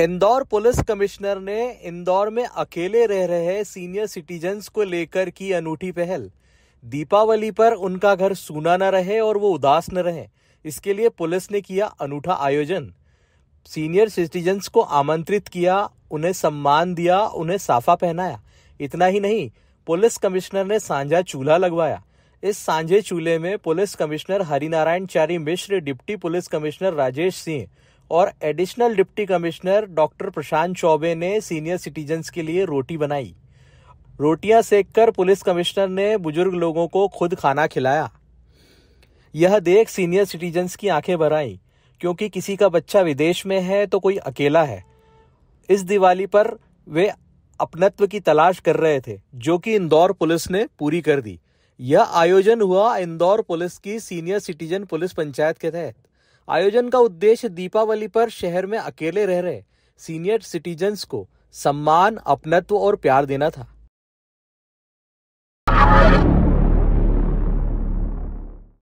Indore police commissioner ने इंदौर में अकेले रह रहे सीनियर सिटीजन्स को लेकर की अनूठी पहल दीपावली पर उनका घर सूना न रहे और वो उदास न रहे इसके लिए पुलिस ने किया अनूठा आयोजन सीनियर सिटीजन्स को आमंत्रित किया उन्हें सम्मान दिया उन्हें साफा पहनाया इतना ही नहीं पुलिस कमिश्नर ने सांझा चूल्हा लगवाया इस सांझे चूल्हे में police commissioner Harinarayan Chari Mishra deputy police commissioner Rajesh Singh और additional deputy commissioner doctor Prashant Choubey ने सीनियर सिटीजन्स के लिए रोटी बनाई रोटियां सेककर पुलिस कमिश्नर ने बुजुर्ग लोगों को खुद खाना खिलाया यह देख सीनियर सिटीजन्स की आंखें भर आई क्योंकि किसी का बच्चा विदेश में है तो कोई अकेला है इस दिवाली पर वे अपनत्व की तलाश कर रहे थे जो कि इंदौर पुलिस ने पूरी कर दी यह आयोजन हुआ इंदौर पुलिस की सीनियर सिटीजन पुलिस पंचायत के तहत आयोजन का उद्देश्य दीपावली पर शहर में अकेले रह रहे सीनियर सिटीजन्स को सम्मान अपनत्व और प्यार देना था